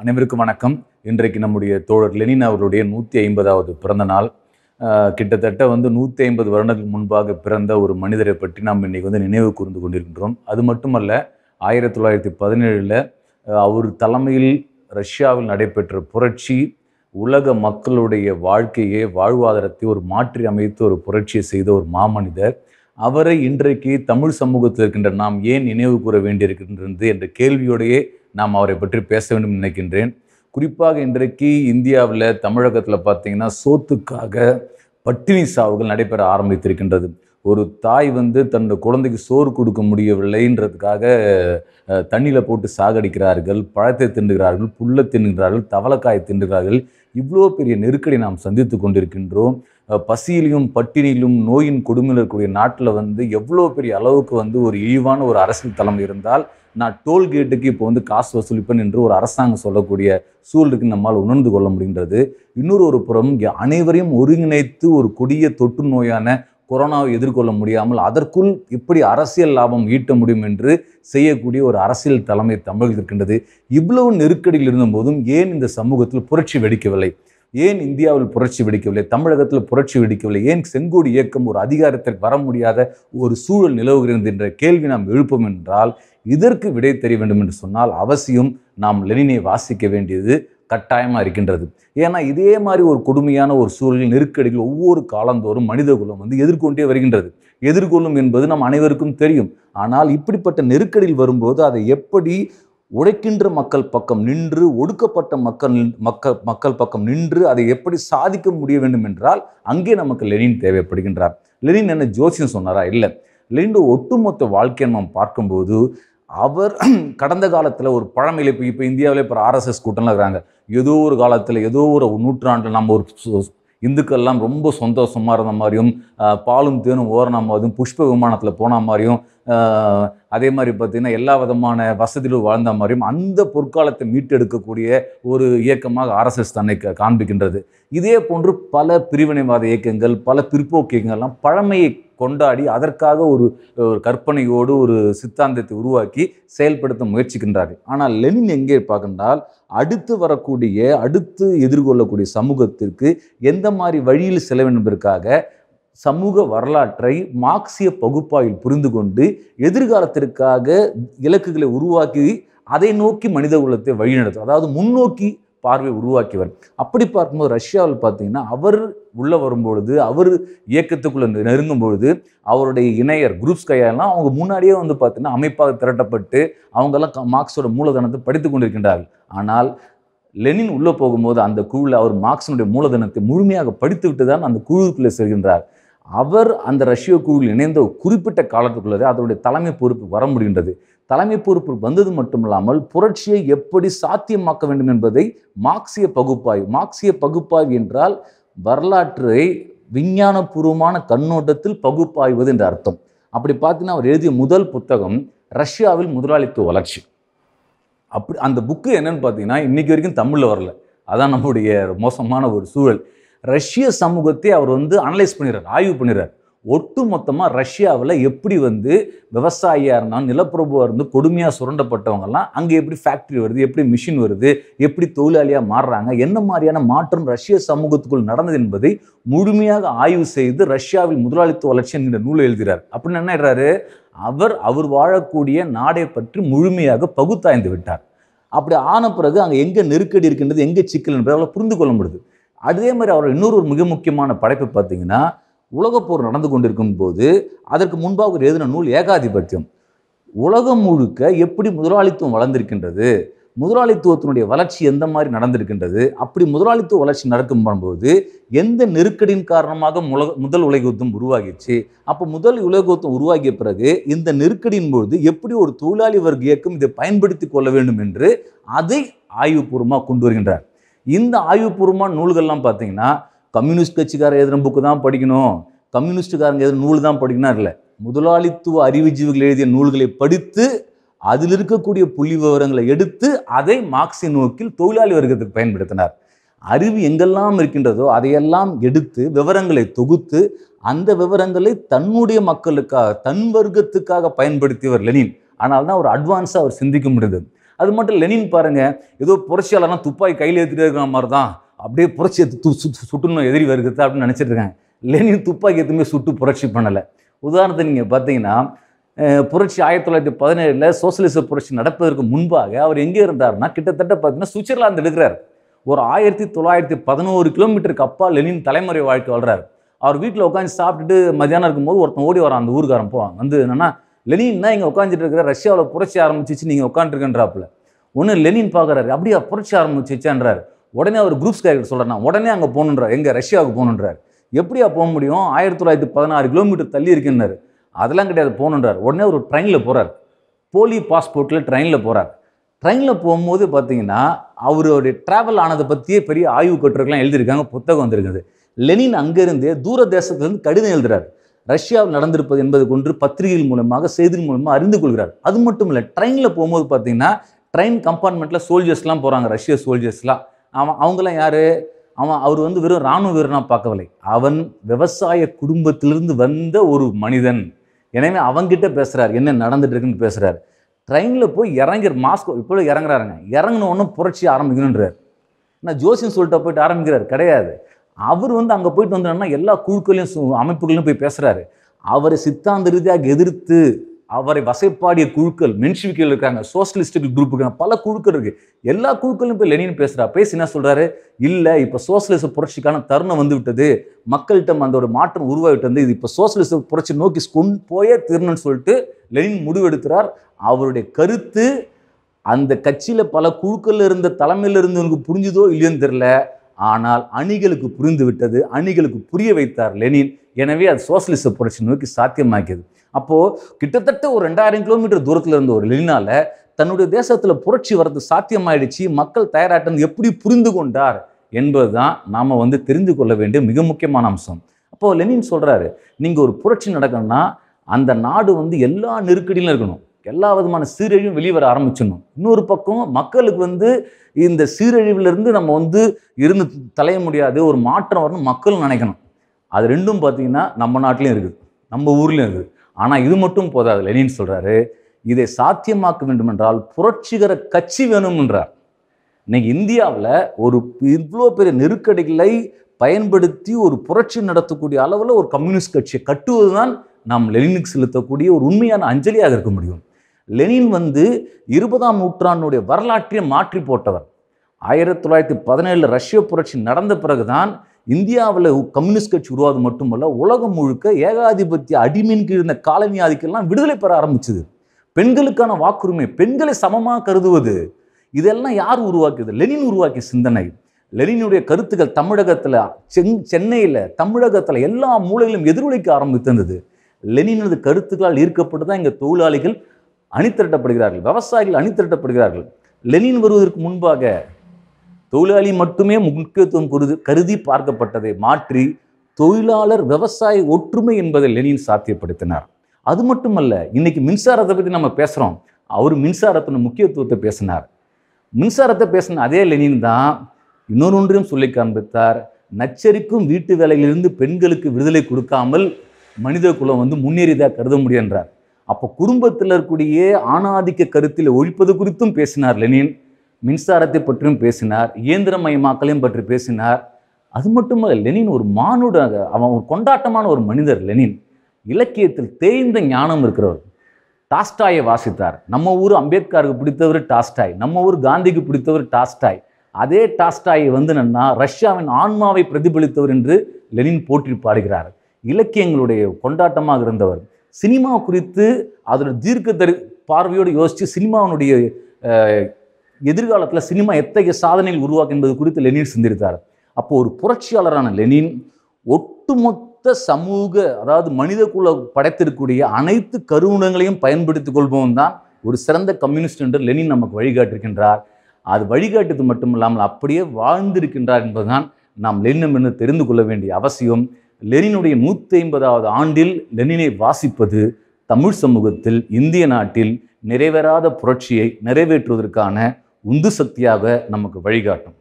அனைவருக்கும் வணக்கம் இன்றைக்கு நம்முடைய தோழர் லெனின் அவருடைய நூற்றி ஐம்பதாவது பிறந்த நாள் கிட்டத்தட்ட வந்து நூற்றி ஐம்பது வருடங்களுக்கு முன்பாக பிறந்த ஒரு மனிதரை பற்றி நாம் இன்றைக்கி வந்து நினைவு கூர்ந்து கொண்டிருக்கின்றோம் அது மட்டுமல்ல ஆயிரத்தி தொள்ளாயிரத்தி பதினேழில் அவர் தலைமையில் ரஷ்யாவில் நடைபெற்ற புரட்சி உலக மக்களுடைய வாழ்க்கையே வாழ்வாதாரத்தை ஒரு மாற்றி அமைத்து ஒரு புரட்சியை செய்த ஒரு மாமனிதர் அவரை இன்றைக்கு தமிழ் சமூகத்தில் இருக்கின்ற நாம் ஏன் நினைவு கூற வேண்டியிருக்கின்றது என்ற கேள்வியோடையே நாம் அவரை பற்றி பேச வேண்டும் நினைக்கின்றேன் குறிப்பாக இன்றைக்கு இந்தியாவில் தமிழகத்தில் பார்த்திங்கன்னா சோத்துக்காக பட்டினி சாவுகள் நடைபெற ஆரம்பித்திருக்கின்றது ஒரு தாய் வந்து தன்னுடைய குழந்தைக்கு சோறு கொடுக்க முடியவில்லைன்றதுக்காக தண்ணியில் போட்டு சாகடிக்கிறார்கள் பழத்தை தின்னுகிறார்கள் புல்லை தின்னுகிறார்கள் தவளக்காயை தின்னுகிறார்கள் இவ்வளோ பெரிய நெருக்கடி நாம் சந்தித்து கொண்டிருக்கின்றோம் பசியிலையும் பட்டினியிலும் நோயின் கொடுமையில் இருக்கக்கூடிய நாட்டில் வந்து எவ்வளோ பெரிய அளவுக்கு வந்து ஒரு இழிவான ஒரு அரசியல் தளம் இருந்தால் நான் டோல்கேட்டுக்கு இப்போ வந்து காசு வசூலிப்பேன் என்று ஒரு அரசாங்கம் சொல்லக்கூடிய சூழலுக்கு நம்மால் உணர்ந்து கொள்ள முடிகின்றது இன்னொரு ஒரு புறம் அனைவரையும் ஒருங்கிணைத்து ஒரு கொடிய தொற்று நோயான கொரோனாவை எதிர்கொள்ள முடியாமல் அதற்குள் இப்படி அரசியல் லாபம் ஈட்ட முடியும் என்று செய்யக்கூடிய ஒரு அரசியல் தலைமை தமிழ் இருக்கின்றது இவ்வளவு நெருக்கடியில் இருந்தபோதும் ஏன் இந்த சமூகத்தில் புரட்சி வெடிக்கவில்லை ஏன் இந்தியாவில் புரட்சி வெடிக்கவில்லை தமிழகத்தில் புரட்சி வெடிக்கவில்லை ஏன் செங்கோடு இயக்கம் ஒரு அதிகாரத்திற்கு வர முடியாத ஒரு சூழல் நிலவுகிறது என்ற கேள்வி நாம் எழுப்போம் என்றால் இதற்கு விடை தெரிய வேண்டும் என்று சொன்னால் அவசியம் நாம் லெனினை வாசிக்க வேண்டியது கட்டாயமாக இருக்கின்றது ஏன்னா இதே மாதிரி ஒரு கொடுமையான ஒரு சூழலில் நெருக்கடியில் ஒவ்வொரு காலந்தோறும் மனிதகுலம் வந்து எதிர்கொண்டே வருகின்றது எதிர்கொள்ளும் என்பது நம் அனைவருக்கும் தெரியும் ஆனால் இப்படிப்பட்ட நெருக்கடியில் வரும்போது அதை எப்படி உழைக்கின்ற மக்கள் பக்கம் நின்று ஒடுக்கப்பட்ட மக்கள் மக்கள் மக்கள் பக்கம் நின்று அதை எப்படி சாதிக்க முடிய வேண்டும் என்றால் அங்கே நமக்கு லெனின் தேவைப்படுகின்றார் லெனின் என்ன ஜோசியம் சொன்னாரா இல்லை லெனின் ஒட்டுமொத்த வாழ்க்கையை நாம் பார்க்கும்போது அவர் கடந்த காலத்தில் ஒரு பழமையில் இப்போ இப்போ இந்தியாவில் இப்போ ஆர்எஸ்எஸ் கூட்டம்லாம் இருக்கிறாங்க ஏதோ ஒரு காலத்தில் ஏதோ ஒரு நூற்றாண்டில் நம்ம ஒரு இந்துக்கள்லாம் ரொம்ப சந்தோஷமாக இருந்த மாதிரியும் பாலும் தேனும் ஓரணா மாதிரியும் புஷ்ப விமானத்தில் போன மாதிரியும் அதே மாதிரி பார்த்திங்கன்னா எல்லா விதமான வசதிகளும் வாழ்ந்த மாதிரியும் அந்த பொற்காலத்தை மீட்டெடுக்கக்கூடிய ஒரு இயக்கமாக ஆர்எஸ்எஸ் தன்னை காண்பிக்கின்றது இதே போன்று பல பிரிவினைவாத இயக்கங்கள் பல பிற்போக்கு இயக்கங்கள்லாம் பழமையை கொண்டாடி அதற்காக ஒரு ஒரு கற்பனையோடு ஒரு சித்தாந்தத்தை உருவாக்கி செயல்படுத்த முயற்சிக்கின்றார்கள் ஆனால் லெனின் எங்கே பார்க்கின்றால் அடுத்து வரக்கூடிய அடுத்து எதிர்கொள்ளக்கூடிய சமூகத்திற்கு எந்த மாதிரி வழியில் செலவென்பதற்காக சமூக வரலாற்றை மார்க்சிய பகுப்பாயில் புரிந்து கொண்டு எதிர்காலத்திற்காக இலக்குகளை உருவாக்கி அதை நோக்கி மனித குலத்தை வழிநடத்தும் அதாவது முன்னோக்கி பார்வை உருவாக்கியவர் அப்படி பார்க்கும்போது ரஷ்யாவில் பார்த்தீங்கன்னா அவர் உள்ளே வரும்பொழுது அவர் இயக்கத்துக்குள்ளே நெருங்கும் பொழுது அவருடைய இணையர் குரூப்ஸ் கையெல்லாம் அவங்க முன்னாடியே வந்து பார்த்தீங்கன்னா அமைப்பாக திரட்டப்பட்டு அவங்கெல்லாம் மார்க்ஸோட மூலதனத்தை படித்து கொண்டிருக்கின்றார்கள் ஆனால் லெனின் உள்ளே போகும்போது அந்த குழுவில் அவர் மார்க்ஸினுடைய மூலதனத்தை முழுமையாக படித்து விட்டு தான் அந்த குழுவுக்குள்ளே செல்கின்றார் அவர் அந்த ரஷ்ய குழுவில் இணைந்த குறிப்பிட்ட காலத்துக்குள்ளதே அதனுடைய தலைமை பொறுப்பு வர முடிகின்றது தலைமை பொறுப்பு வந்தது மட்டும் இல்லாமல் புரட்சியை எப்படி சாத்தியமாக்க வேண்டும் என்பதை மார்க்சிய பகுப்பாய்வு மார்க்சிய பகுப்பாய்வு என்றால் வரலாற்றை விஞ்ஞானபூர்வமான கண்ணோட்டத்தில் பகுப்பாய்வது என்ற அர்த்தம் அப்படி பார்த்தீங்கன்னா அவர் எழுதிய முதல் புத்தகம் ரஷ்யாவில் முதலாளித்துவ வளர்ச்சி அப்படி அந்த புக்கு என்னென்னு பார்த்தீங்கன்னா இன்றைக்கி வரைக்கும் தமிழில் வரல அதான் நம்முடைய மோசமான ஒரு சூழல் ரஷ்ய சமூகத்தை அவர் வந்து அனலைஸ் பண்ணிடுறார் ஆய்வு பண்ணிடுறார் ஒட்டு மொத்தமாக ரஷ்யாவில் எப்படி வந்து விவசாயியாக இருந்தாலும் நிலப்பிரபுவாக இருந்து கொடுமையாக சுரண்டப்பட்டவங்கெல்லாம் அங்கே எப்படி ஃபேக்ட்ரி வருது எப்படி மிஷின் வருது எப்படி தொழிலாளியாக மாறுறாங்க என்ன மாதிரியான மாற்றம் ரஷ்ய சமூகத்துக்குள் நடந்தது என்பதை முழுமையாக ஆய்வு செய்து ரஷ்யாவில் முதலாளித்துவ வளர்ச்சி என்கிற நூல் எழுதுகிறார் அப்படின்னு என்ன எழுறாரு அவர் அவர் வாழக்கூடிய நாடை பற்றி முழுமையாக பகுத்தாய்ந்து விட்டார் அப்படி ஆன பிறகு அங்கே எங்கே நெருக்கடி இருக்கின்றது எங்கே சிக்கல் என்பதை அவளை புரிந்து கொள்ள முடியுது அதே மாதிரி அவர் இன்னொரு மிக முக்கியமான படைப்பு பார்த்தீங்கன்னா உலகப்போர் நடந்து கொண்டிருக்கும் போது அதற்கு முன்பாக ஒரு எழுதின நூல் ஏகாதிபத்தியம் உலகம் முழுக்க எப்படி முதலாளித்துவம் வளர்ந்திருக்கின்றது முதலாளித்துவத்தினுடைய வளர்ச்சி எந்த மாதிரி நடந்திருக்கின்றது அப்படி முதலாளித்துவ வளர்ச்சி நடக்கும் போது எந்த நெருக்கடியின் காரணமாக முலக முதல் உலகத்துவம் உருவாகிடுச்சு அப்போ முதல் உலகத்துவம் உருவாகிய பிறகு இந்த நெருக்கடியின் பொழுது எப்படி ஒரு தொழிலாளி வர்க்க இயக்கம் இதை பயன்படுத்தி கொள்ள வேண்டும் என்று அதை ஆய்வுபூர்வமாக கொண்டு வருகின்றார் இந்த ஆய்வுபூர்வமான நூல்கள்லாம் பார்த்தீங்கன்னா கம்யூனிஸ்ட் கட்சிக்காரர் எழுதுகிற புக்கு தான் படிக்கணும் கம்யூனிஸ்டுக்காரங்க எழுதுகிற நூல் தான் படிக்கணும் இல்லை முதலாளித்துவ அறிவுஜீவிகள் எழுதிய நூல்களை படித்து அதில் இருக்கக்கூடிய புள்ளி விவரங்களை எடுத்து அதை மார்க்சி நோக்கில் தொழிலாளி வர்க்கத்துக்கு பயன்படுத்தினார் அறிவு எங்கெல்லாம் இருக்கின்றதோ அதையெல்லாம் எடுத்து விவரங்களை தொகுத்து அந்த விவரங்களை தன்னுடைய மக்களுக்காக தன் வர்க்கத்துக்காக பயன்படுத்தியவர் லெனின் ஆனால் தான் ஒரு அட்வான்ஸாக அவர் சிந்திக்க முடியுது அது மட்டும் லெனின் பாருங்கள் ஏதோ புரட்சியாளர்னா துப்பாக்கி கையில் ஏற்றிட்டு இருக்கிற மாதிரி தான் அப்படியே புரட்சி சுட்டு சுட்டுணும் எதிரி வருகிறது அப்படின்னு நினச்சிட்டு இருக்காங்க லெனின் துப்பாக்கி எதுவுமே சுட்டு புரட்சி பண்ணலை உதாரணத்தை நீங்கள் பார்த்தீங்கன்னா புரட்சி ஆயிரத்தி தொள்ளாயிரத்தி பதினேழில் சோசியலிச புரட்சி நடப்பதற்கு முன்பாக அவர் எங்கே இருந்தார்னா கிட்டத்தட்ட பார்த்தீங்கன்னா சுவிட்சர்லாந்து எடுக்கிறார் ஒரு ஆயிரத்தி தொள்ளாயிரத்தி பதினோரு கிலோமீட்டருக்கு அப்பா லெனின் தலைமுறை வாழ்க்கை வளர்கிறார் அவர் வீட்டில் உட்காந்து சாப்பிட்டுட்டு மத்தியானம் இருக்கும்போது ஒருத்தன் ஓடி வரான் அந்த ஊருக்காரன் போவான் வந்து என்னென்னா லெனின் தான் இங்கே உட்காந்துட்டு இருக்கிற ரஷ்யாவில் புரட்சி ஆரம்பிச்சிச்சு நீங்கள் உட்காந்துருக்கன்றாப்புல ஒன்று லெனின் பார்க்குறாரு அப்படியே புரட்சி ஆரம்பிச்சிச்சான்றாரு உடனே அவர் குரூப்ஸ் கேரக்டர் சொல்கிறேன் உடனே அங்கே போகணுன்றார் எங்கே ரஷ்யாவுக்கு போகணுன்றார் எப்படியா போக முடியும் ஆயிரத்தி தொள்ளாயிரத்தி பதினாறு கிலோமீட்டர் தள்ளி இருக்குன்னாரு அதெல்லாம் கிடையாது போகணுன்றார் உடனே ஒரு ட்ரெயினில் போகிறார் போலி பாஸ்போர்ட்டில் ட்ரெயினில் போகிறார் ட்ரெயினில் போகும்போது பார்த்தீங்கன்னா அவருடைய ட்ராவல் ஆனதை பற்றியே பெரிய ஆய்வு கட்டுரைகள்லாம் எழுதியிருக்காங்க புத்தகம் வந்திருக்குது லெனின் அங்கேருந்தே தூர தேசத்துலேருந்து கடிதம் எழுதுகிறார் ரஷ்யாவில் நடந்திருப்பது என்பது கொண்டு பத்திரிகைகள் மூலமாக செய்திகள் மூலமாக அறிந்து கொள்கிறார் அது மட்டும் இல்லை ட்ரெயினில் போகும்போது பார்த்தீங்கன்னா ட்ரெயின் கம்பார்ட்மெண்ட்டில் சோல்ஜர்ஸ்லாம் போகிறாங்க ரஷ்ய சோல்ஜர்ஸ்லாம் அவன் அவங்களாம் யார் அவன் அவர் வந்து வெறும் இராணுவ வீரனாக பார்க்கவில்லை அவன் விவசாய குடும்பத்திலிருந்து வந்த ஒரு மனிதன் எனவே அவங்ககிட்ட பேசுகிறார் என்ன நடந்துட்டு இருக்குன்னு பேசுகிறார் ட்ரெயினில் போய் இறங்கிற மாஸ்கோ இப்போ இறங்குறாருங்க இறங்கின ஒன்றும் புரட்சி ஆரம்பிக்கணுன்றார் நான் ஜோசியம் சொல்லிட்டு போயிட்டு ஆரம்பிக்கிறார் கிடையாது அவர் வந்து அங்கே போயிட்டு வந்தோன்னா எல்லா குழுக்களையும் அமைப்புகளையும் போய் பேசுகிறாரு அவரை சித்தாந்த ரீதியாக எதிர்த்து அவரை வசைப்பாடிய குழுக்கள் மென்ஷிவிக்கில் இருக்காங்க சோசியலிஸ்டுகள் குரூப் இருக்காங்க பல குழுக்கள் இருக்கு எல்லா குழுக்களும் போய் லெனின் பேசுறா பேசி என்ன சொல்கிறாரு இல்லை இப்போ சோசியலிச புரட்சிக்கான தருணம் வந்து விட்டது மக்கள்கிட்ட அந்த ஒரு மாற்றம் உருவாகிட்டு வந்து இது இப்போ சோசியலிச புரட்சி நோக்கி கொண்டு போயே தீரணும்னு சொல்லிட்டு லெனின் முடிவெடுக்கிறார் அவருடைய கருத்து அந்த கட்சியில் பல குழுக்கள் இருந்த தலைமையில் இருந்தவனுக்கு புரிஞ்சுதோ இல்லையோன்னு தெரில ஆனால் அணிகளுக்கு புரிந்து விட்டது அணிகளுக்கு புரிய வைத்தார் லெனின் எனவே அது சோசியலிச புரட்சி நோக்கி சாத்தியமாக்கியது அப்போது கிட்டத்தட்ட ஒரு ரெண்டாயிரம் கிலோமீட்டர் தூரத்தில் இருந்த ஒரு லெனினால் தன்னுடைய தேசத்தில் புரட்சி வர்றது சாத்தியமாயிடுச்சு மக்கள் தயாராட்டம் எப்படி புரிந்து கொண்டார் என்பது தான் நாம் வந்து தெரிந்து கொள்ள வேண்டிய மிக முக்கியமான அம்சம் அப்போது லெனின் சொல்கிறாரு நீங்கள் ஒரு புரட்சி நடக்கணும்னா அந்த நாடு வந்து எல்லா நெருக்கடியிலும் இருக்கணும் எல்லா விதமான சீரழிவும் வெளிவர ஆரம்பிச்சிடணும் இன்னொரு பக்கம் மக்களுக்கு வந்து இந்த சீரழிவுலேருந்து நம்ம வந்து இருந்து தலைய முடியாது ஒரு மாற்றம் வரணும் மக்களும் நினைக்கணும் அது ரெண்டும் பார்த்திங்கன்னா நம்ம நாட்டிலையும் இருக்குது நம்ம ஊர்லேயும் இருக்குது ஆனால் இது மட்டும் போதாது லெனின் சொல்கிறாரு இதை சாத்தியமாக்க வேண்டுமென்றால் புரட்சிகர கட்சி வேணும்ன்றார் இன்னைக்கு இந்தியாவில் ஒரு இவ்வளோ பெரிய நெருக்கடிகளை பயன்படுத்தி ஒரு புரட்சி நடத்தக்கூடிய அளவில் ஒரு கம்யூனிஸ்ட் கட்சியை கட்டுவது தான் நாம் லெனினுக்கு செலுத்தக்கூடிய ஒரு உண்மையான அஞ்சலியாக இருக்க முடியும் லெனின் வந்து இருபதாம் நூற்றாண்டுடைய வரலாற்றை மாற்றி போட்டவர் ஆயிரத்தி தொள்ளாயிரத்தி பதினேழில் ரஷ்ய புரட்சி நடந்த பிறகுதான் இந்தியாவில் கம்யூனிஸ்ட் கட்சி உருவாது மட்டுமல்ல உலகம் முழுக்க ஏகாதிபத்திய அடிமின் கீழ் இருந்த காலனி ஆதிக்கெல்லாம் விடுதலை பெற ஆரம்பிச்சது பெண்களுக்கான வாக்குரிமை பெண்களை சமமாக கருதுவது இதெல்லாம் யார் உருவாக்கியது லெனின் உருவாக்கிய சிந்தனை லெனினுடைய கருத்துக்கள் தமிழகத்தில் செங் சென்னையில் தமிழகத்தில் எல்லா மூலையிலும் எதிரொலிக்க ஆரம்பித்திருந்தது லெனினது கருத்துக்களால் ஈர்க்கப்பட்டு தான் இங்கே தொழிலாளிகள் திரட்டப்படுகிறார்கள் விவசாயிகள் திரட்டப்படுகிறார்கள் லெனின் வருவதற்கு முன்பாக தொழிலாளி மட்டுமே முக்கியத்துவம் கருது கருதி பார்க்கப்பட்டதை மாற்றி தொழிலாளர் விவசாய ஒற்றுமை என்பதை லெனின் சாத்தியப்படுத்தினார் அது மட்டுமல்ல இன்னைக்கு மின்சாரத்தை பற்றி நம்ம பேசுகிறோம் அவர் மின்சாரத்தின் முக்கியத்துவத்தை பேசினார் மின்சாரத்தை பேசின அதே லெனின் தான் இன்னொன்றையும் சொல்லி காண்பித்தார் நச்சரிக்கும் வீட்டு வேலையிலிருந்து பெண்களுக்கு விடுதலை கொடுக்காமல் மனித குலம் வந்து முன்னேறிதாக கருத முடியும் என்றார் அப்போ குடும்பத்தில் இருக்கக்கூடிய ஆணாதிக்க கருத்தில் ஒழிப்பது குறித்தும் பேசினார் லெனின் மின்சாரத்தை பற்றியும் பேசினார் இயந்திரமயமாக்கலையும் பற்றி பேசினார் அது மட்டுமல்ல லெனின் ஒரு மானுட அவன் ஒரு கொண்டாட்டமான ஒரு மனிதர் லெனின் இலக்கியத்தில் தேய்ந்த ஞானம் இருக்கிறவர் டாஸ்டாயை வாசித்தார் நம்ம ஊர் அம்பேத்கருக்கு பிடித்தவர் டாஸ்டாய் நம்ம ஊர் காந்திக்கு பிடித்தவர் டாஸ்டாய் அதே டாஸ்டாயை வந்து நன்னா ரஷ்யாவின் ஆன்மாவை பிரதிபலித்தவர் என்று லெனின் போற்றி பாடுகிறார் இலக்கியங்களுடைய கொண்டாட்டமாக இருந்தவர் சினிமா குறித்து அதோட தீர்க்க தரி பார்வையோடு யோசித்து சினிமாவினுடைய எதிர்காலத்தில் சினிமா எத்தகைய சாதனையில் உருவாக்கு என்பது குறித்து லெனின் சிந்தித்தார் அப்போ ஒரு புரட்சியாளரான லெனின் ஒட்டுமொத்த சமூக அதாவது மனித குல படைத்திருக்கக்கூடிய அனைத்து கருவுணங்களையும் பயன்படுத்திக் கொள்பவன் தான் ஒரு சிறந்த கம்யூனிஸ்ட் என்று லெனின் நமக்கு வழிகாட்டிருக்கின்றார் அது வழிகாட்டுது மட்டும் இல்லாமல் அப்படியே வாழ்ந்திருக்கின்றார் என்பதுதான் நாம் லெனினம் என்று தெரிந்து கொள்ள வேண்டிய அவசியம் லெனினுடைய நூற்றி ஐம்பதாவது ஆண்டில் லெனினை வாசிப்பது தமிழ் சமூகத்தில் இந்திய நாட்டில் நிறைவேறாத புரட்சியை நிறைவேற்றுவதற்கான உந்து சக்தியாக நமக்கு வழிகாட்டும்